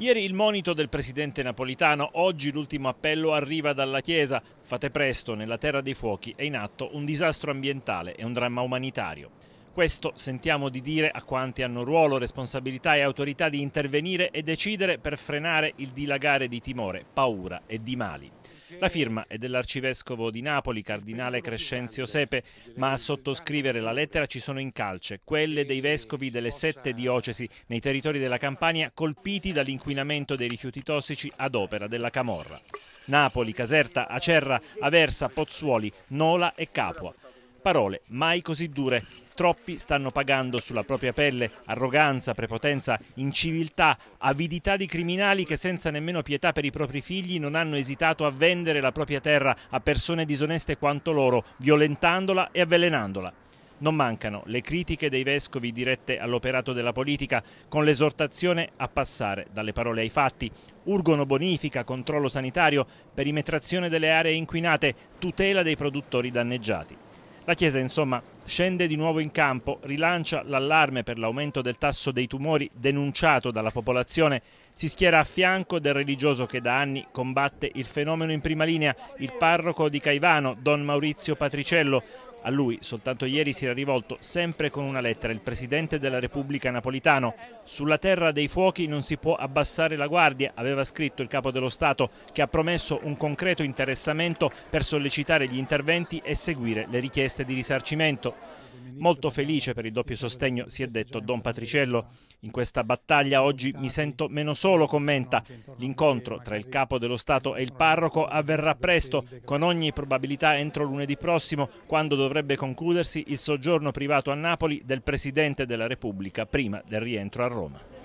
Ieri il monito del presidente napolitano, oggi l'ultimo appello arriva dalla Chiesa. Fate presto, nella terra dei fuochi è in atto un disastro ambientale e un dramma umanitario. Questo sentiamo di dire a quanti hanno ruolo, responsabilità e autorità di intervenire e decidere per frenare il dilagare di timore, paura e di mali. La firma è dell'arcivescovo di Napoli, cardinale Crescenzio Sepe, ma a sottoscrivere la lettera ci sono in calce quelle dei vescovi delle sette diocesi nei territori della Campania colpiti dall'inquinamento dei rifiuti tossici ad opera della Camorra. Napoli, Caserta, Acerra, Aversa, Pozzuoli, Nola e Capua. Parole mai così dure. Troppi stanno pagando sulla propria pelle arroganza, prepotenza, inciviltà, avidità di criminali che senza nemmeno pietà per i propri figli non hanno esitato a vendere la propria terra a persone disoneste quanto loro, violentandola e avvelenandola. Non mancano le critiche dei vescovi dirette all'operato della politica, con l'esortazione a passare dalle parole ai fatti. Urgono bonifica, controllo sanitario, perimetrazione delle aree inquinate, tutela dei produttori danneggiati. La Chiesa insomma scende di nuovo in campo, rilancia l'allarme per l'aumento del tasso dei tumori denunciato dalla popolazione, si schiera a fianco del religioso che da anni combatte il fenomeno in prima linea, il parroco di Caivano, Don Maurizio Patriciello, a lui soltanto ieri si era rivolto sempre con una lettera il presidente della Repubblica Napolitano. Sulla terra dei fuochi non si può abbassare la guardia, aveva scritto il capo dello Stato, che ha promesso un concreto interessamento per sollecitare gli interventi e seguire le richieste di risarcimento. Molto felice per il doppio sostegno, si è detto Don Patriciello. In questa battaglia oggi mi sento meno solo, commenta. L'incontro tra il capo dello Stato e il parroco avverrà presto, con ogni probabilità entro lunedì prossimo, quando dovrebbe concludersi il soggiorno privato a Napoli del Presidente della Repubblica prima del rientro a Roma.